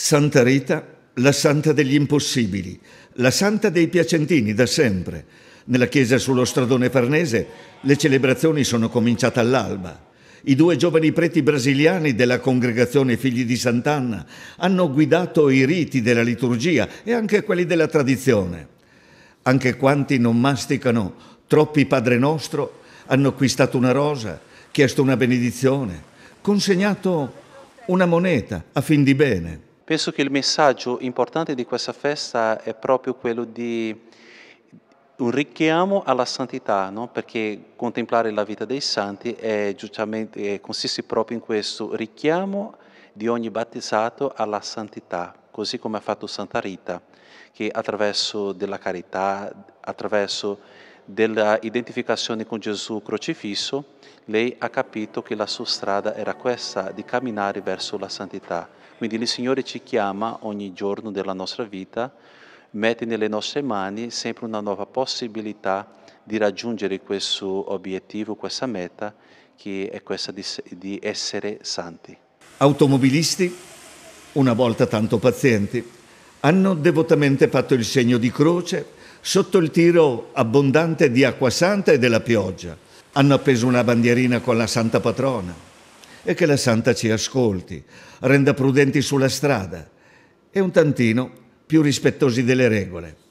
Santa Rita, la santa degli impossibili, la santa dei piacentini da sempre. Nella chiesa sullo stradone farnese le celebrazioni sono cominciate all'alba. I due giovani preti brasiliani della congregazione Figli di Sant'Anna hanno guidato i riti della liturgia e anche quelli della tradizione. Anche quanti non masticano troppi Padre Nostro hanno acquistato una rosa, chiesto una benedizione, consegnato una moneta a fin di bene. Penso che il messaggio importante di questa festa è proprio quello di un richiamo alla santità, no? perché contemplare la vita dei santi è, è, eh, consiste proprio in questo richiamo di ogni battezzato alla santità, così come ha fatto Santa Rita, che attraverso della carità, attraverso della identificazione con Gesù crocifisso, lei ha capito che la sua strada era questa, di camminare verso la santità. Quindi il Signore ci chiama ogni giorno della nostra vita, mette nelle nostre mani sempre una nuova possibilità di raggiungere questo obiettivo, questa meta, che è questa di, di essere santi. Automobilisti, una volta tanto pazienti, hanno devotamente fatto il segno di croce sotto il tiro abbondante di acqua santa e della pioggia. Hanno appeso una bandierina con la santa patrona e che la santa ci ascolti, renda prudenti sulla strada e un tantino più rispettosi delle regole.